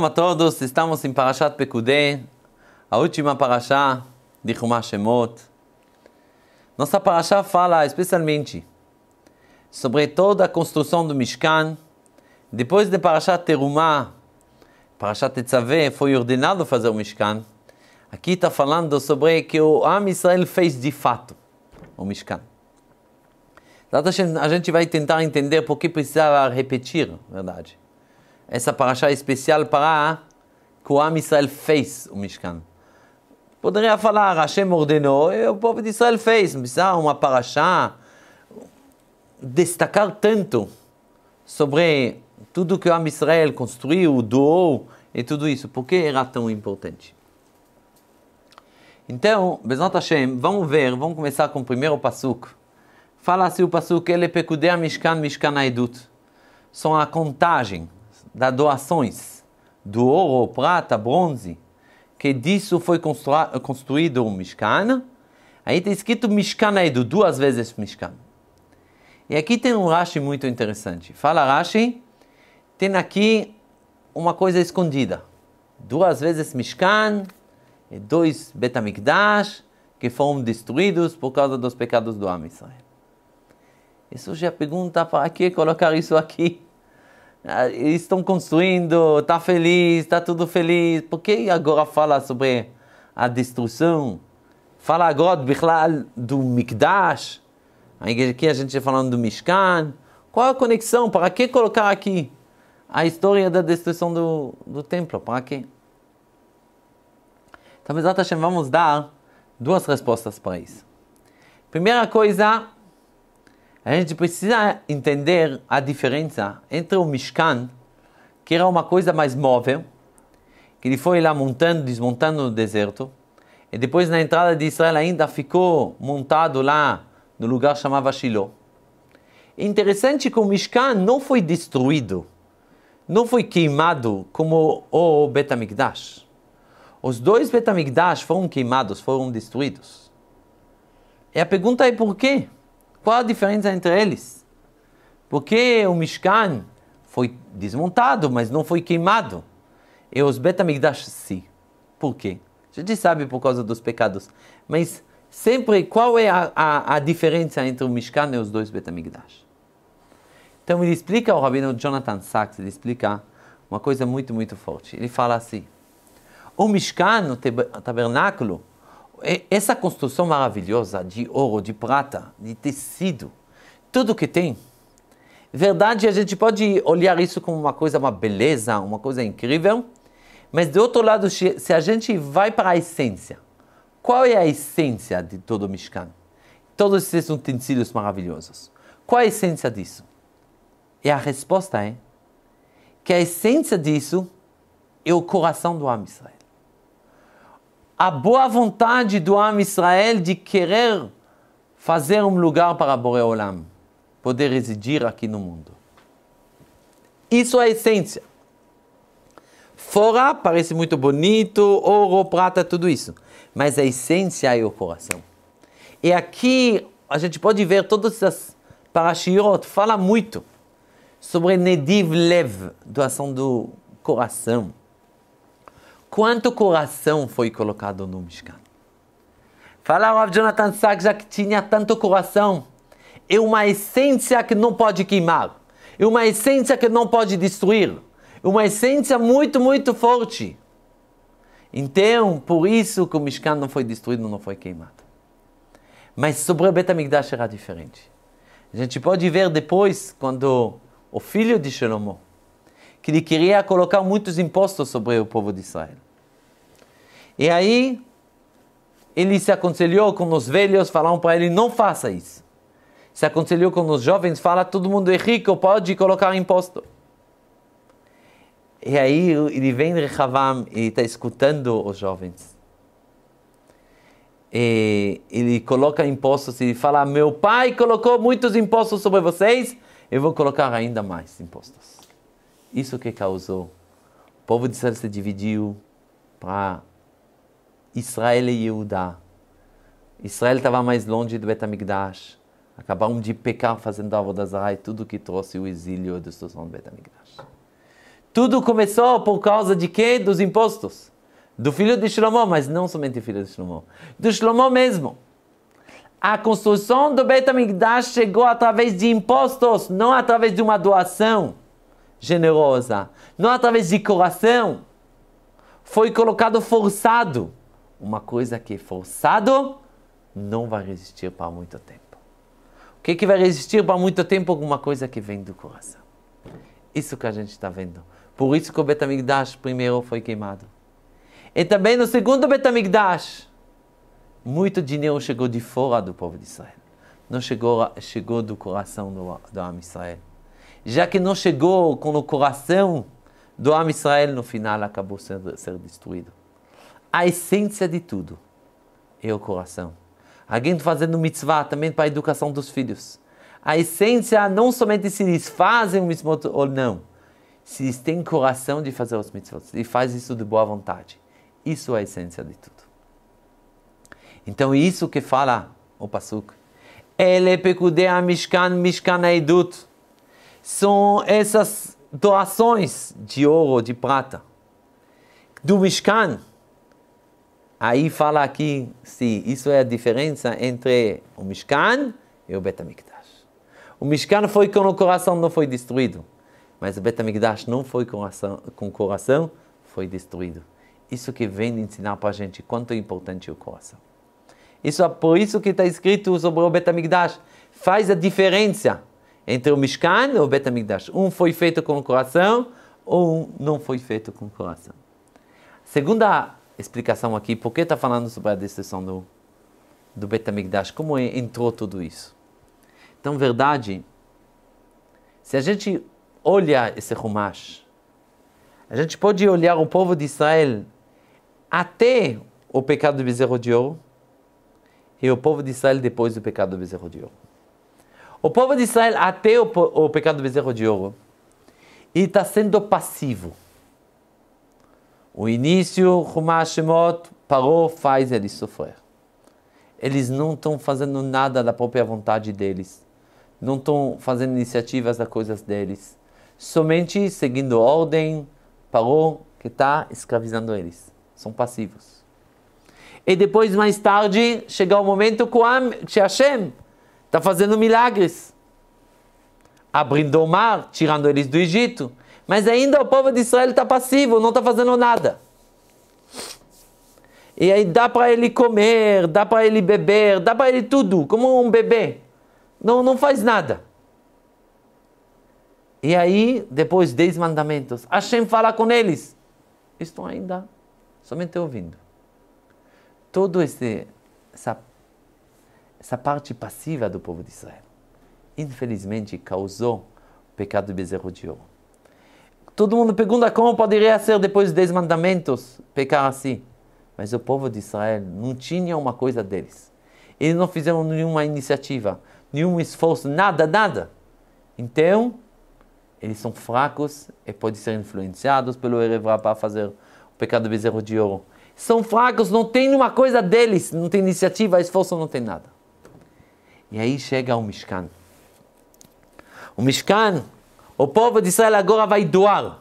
Olá a todos, estamos em Parashat Pekudei, a última parasha, de Humash Shemot. Nossa parasha fala especialmente sobre toda a construção do Mishkan. Depois de Parashat Terumá, Parashat Tetzaveh, foi ordenado fazer o Mishkan. Aqui está falando sobre que o Am Israel fez de fato o Mishkan. A gente vai tentar entender por que precisava repetir, verdade essa paraxá especial para que o Am Israel fez o Mishkan. Poderia falar, Hashem ordenou e o povo de Israel fez. Não precisa ah, uma paraxá destacar tanto sobre tudo que o Am Israel construiu, doou e tudo isso. Por que era tão importante? Então, Bezat Hashem, vamos ver, vamos começar com o primeiro passuk. Fala-se o passuk, ele pecudea Mishkan, Mishkan Aedut. São a contagem, das doações do ouro, prata, bronze, que disso foi construído o Mishkan. Aí está escrito Mishkan Edu, duas vezes Mishkan. E aqui tem um Rashi muito interessante. Fala Rashi, tem aqui uma coisa escondida. Duas vezes Mishkan, e dois Betamikdash, que foram destruídos por causa dos pecados do Am Israel. Isso já é pergunta para que colocar isso aqui? Ah, estão construindo, está feliz, está tudo feliz. Por que agora fala sobre a destruição? Fala agora do Mikdash. Aqui a gente está falando do Mishkan. Qual a conexão? Para que colocar aqui a história da destruição do, do templo? Para que? Então, Hashem, vamos dar duas respostas para isso. Primeira coisa, a gente precisa entender a diferença entre o Mishkan, que era uma coisa mais móvel, que ele foi lá montando, desmontando no deserto, e depois na entrada de Israel ainda ficou montado lá no lugar chamado chamava Shiloh. É interessante que o Mishkan não foi destruído, não foi queimado como o Betamigdash. Os dois Betamigdash foram queimados, foram destruídos. E a pergunta é por quê? Qual a diferença entre eles? Porque o Mishkan foi desmontado, mas não foi queimado. E os Betamigdash sim. Por quê? A gente sabe por causa dos pecados. Mas sempre, qual é a, a, a diferença entre o Mishkan e os dois Betamigdash? Então ele explica, o rabino Jonathan Sachs, ele explica uma coisa muito, muito forte. Ele fala assim, o Mishkan, o tabernáculo, essa construção maravilhosa de ouro, de prata, de tecido, tudo que tem. Verdade, a gente pode olhar isso como uma coisa, uma beleza, uma coisa incrível, mas do outro lado, se a gente vai para a essência, qual é a essência de todo o Mishkan? Todos esses utensílios maravilhosos. Qual é a essência disso? E a resposta é que a essência disso é o coração do Amisrael a boa vontade do Am Israel de querer fazer um lugar para Boré Olam, poder residir aqui no mundo. Isso é a essência. Fora parece muito bonito, ouro, prata, tudo isso. Mas a essência é o coração. E aqui a gente pode ver todas as parashiot, fala muito sobre Nediv Lev, doação do coração. Quanto coração foi colocado no Mishkan? Fala o Rav Jonathan Sachs já que tinha tanto coração. É uma essência que não pode queimar. É uma essência que não pode destruir. É uma essência muito, muito forte. Então, por isso que o Mishkan não foi destruído, não foi queimado. Mas sobre o Betamigdash era diferente. A gente pode ver depois, quando o filho de Shlomo, que ele queria colocar muitos impostos sobre o povo de Israel. E aí, ele se aconselhou com os velhos, falaram para ele: não faça isso. Se aconselhou com os jovens, fala: todo mundo é rico, pode colocar imposto. E aí ele vem de Rehavam e está escutando os jovens. E ele coloca impostos e fala: Meu pai colocou muitos impostos sobre vocês, eu vou colocar ainda mais impostos. Isso que causou. O povo de Israel se dividiu para Israel e Judá. Israel estava mais longe do Betamigdash. Acabaram de pecar fazendo a Avodazai, tudo que trouxe o exílio e a destruição do Betamigdash. Tudo começou por causa de quê? Dos impostos. Do filho de Shlomo, mas não somente filho de Shlomo. Do Shlomo mesmo. A construção do Betamigdash chegou através de impostos, não através de uma doação generosa, não é através de coração. Foi colocado forçado. Uma coisa que é forçado não vai resistir para muito tempo. O que, é que vai resistir para muito tempo? Alguma coisa que vem do coração. Isso que a gente está vendo. Por isso que o Betamigdash primeiro foi queimado. E também no segundo Betamigdash, muito dinheiro chegou de fora do povo de Israel. Não chegou, chegou do coração do, do Am Israel já que não chegou com o coração do Am Israel, no final acabou sendo ser destruído. A essência de tudo é o coração. Alguém tá fazendo mitzvah também para a educação dos filhos. A essência não somente se eles fazem o mitzvot ou não, se eles têm coração de fazer os mitzvot e faz isso de boa vontade. Isso é a essência de tudo. Então isso que fala o Pasuk. Ele é a mishkan mishkan aidut. É são essas doações de ouro, de prata. Do Mishkan, aí fala aqui, sim, isso é a diferença entre o Mishkan e o Betamikdash. O Mishkan foi com o coração, não foi destruído. Mas o Betamikdash não foi coração, com o coração, foi destruído. Isso que vem ensinar para a gente quanto é importante o coração. Isso é por isso que está escrito sobre o Betamikdash. Faz a diferença entre o Mishkan e o Betamigdash. Um foi feito com o coração, um não foi feito com o coração. Segunda explicação aqui, por que está falando sobre a destruição do, do Betamigdash? Como é, entrou tudo isso? Então, verdade, se a gente olha esse Rumash, a gente pode olhar o povo de Israel até o pecado do bezerro de ouro e o povo de Israel depois do pecado do bezerro de ouro. O povo de Israel até o, o pecado do bezerro de ouro e está sendo passivo. O início, Humashimot parou, faz eles sofrer. Eles não estão fazendo nada da própria vontade deles. Não estão fazendo iniciativas das coisas deles. Somente seguindo ordem, parou, que está escravizando eles. São passivos. E depois, mais tarde, chega o momento que Hashem está fazendo milagres, abrindo o mar, tirando eles do Egito. Mas ainda o povo de Israel está passivo, não está fazendo nada. E aí dá para ele comer, dá para ele beber, dá para ele tudo, como um bebê. Não, não faz nada. E aí, depois, dez mandamentos. Hashem fala com eles. Estão ainda somente ouvindo. Todo esse, essa essa parte passiva do povo de Israel, infelizmente causou o pecado do bezerro de ouro. Todo mundo pergunta como poderia ser depois dos dez mandamentos pecar assim. Mas o povo de Israel não tinha uma coisa deles. Eles não fizeram nenhuma iniciativa, nenhum esforço, nada, nada. Então, eles são fracos e podem ser influenciados pelo Erevá para fazer o pecado do bezerro de ouro. São fracos, não tem uma coisa deles, não tem iniciativa, esforço, não tem nada. E aí chega o Mishkan. O Mishkan, o povo de Israel agora vai doar,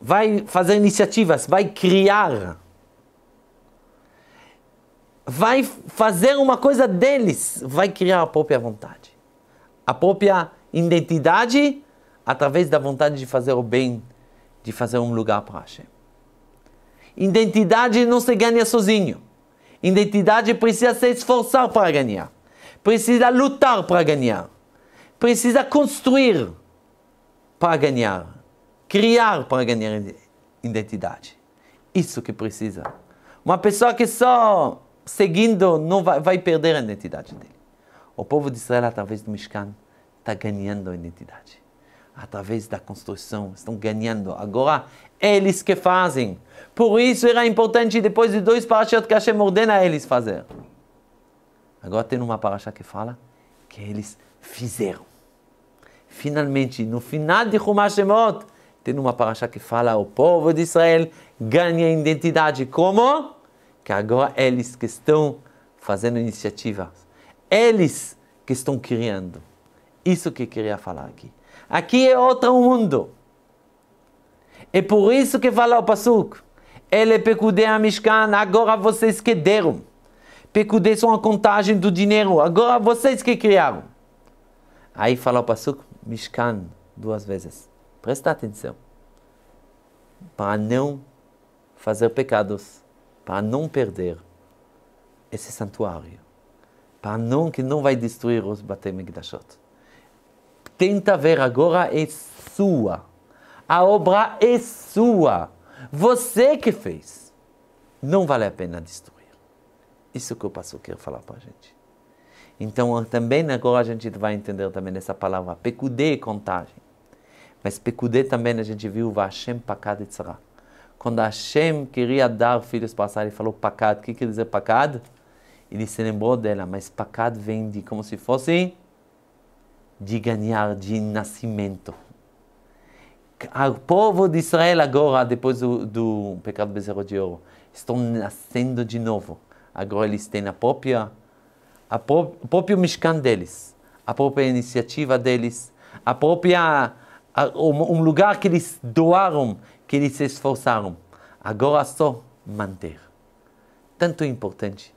vai fazer iniciativas, vai criar, vai fazer uma coisa deles, vai criar a própria vontade, a própria identidade através da vontade de fazer o bem, de fazer um lugar para Hashem. Identidade não se ganha sozinho. Identidade precisa se esforçar para ganhar precisa lutar para ganhar, precisa construir para ganhar, criar para ganhar identidade. Isso que precisa. Uma pessoa que só seguindo não vai, vai perder a identidade dele. O povo de Israel, através do Mishkan, está ganhando a identidade. Através da construção, estão ganhando. Agora, eles que fazem. Por isso era importante, depois de dois parashiot que Hashem ordena a eles fazer. Agora tem uma paraxá que fala que eles fizeram. Finalmente, no final de Chumash Shemot, tem uma paraxá que fala o povo de Israel ganha identidade como que agora eles que estão fazendo iniciativas, eles que estão criando. Isso que eu queria falar aqui. Aqui é outro mundo. É por isso que fala o Pasuk. Ele pecudei a Mishkan, agora vocês que deram. PQD são a contagem do dinheiro. Agora vocês que criaram. Aí fala o Pasuk Mishkan duas vezes. Presta atenção. Para não fazer pecados, para não perder esse santuário, para não que não vai destruir os Batemigdashot. Tenta ver agora é sua. A obra é sua. Você que fez. Não vale a pena destruir. Isso que o pastor quer falar para a gente. Então, também né, agora a gente vai entender também essa palavra, pecudê é contagem. Mas pecudê também né, a gente viu, Vashem pakad etzerah. Quando Hashem queria dar filhos para Sara, ele falou pakad. O que quer dizer pakad? Ele se lembrou dela, mas pakad vem de como se fosse de ganhar, de nascimento. Ah, o povo de Israel agora, depois do, do pecado bezerro de ouro, estão nascendo de novo. Agora eles têm a própria, a pró o próprio Mishkan deles, a própria iniciativa deles, a própria a, um, um lugar que eles doaram, que eles se esforçaram. Agora só manter. Tanto é importante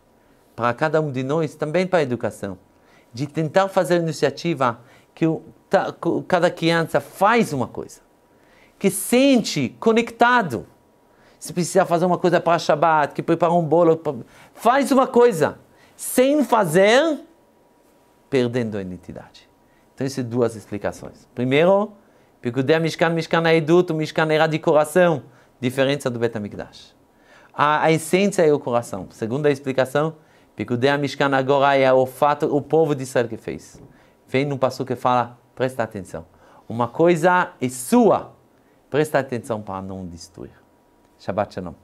para cada um de nós, também para a educação, de tentar fazer iniciativa que o, cada criança faz uma coisa, que sente conectado se precisar fazer uma coisa para Shabbat, que preparar um bolo, pra... faz uma coisa, sem fazer, perdendo a identidade. Então, isso é duas explicações. Primeiro, Pikudei Mishkan, Mishkan é eduto, Mishkan era de coração, diferença do Betamikdash. A, a essência é o coração. Segunda explicação, Pikudei Mishkan agora é o fato, o povo de Israel que fez. Vem num passo que fala, presta atenção. Uma coisa é sua, presta atenção para não destruir. Shabbat Shalom.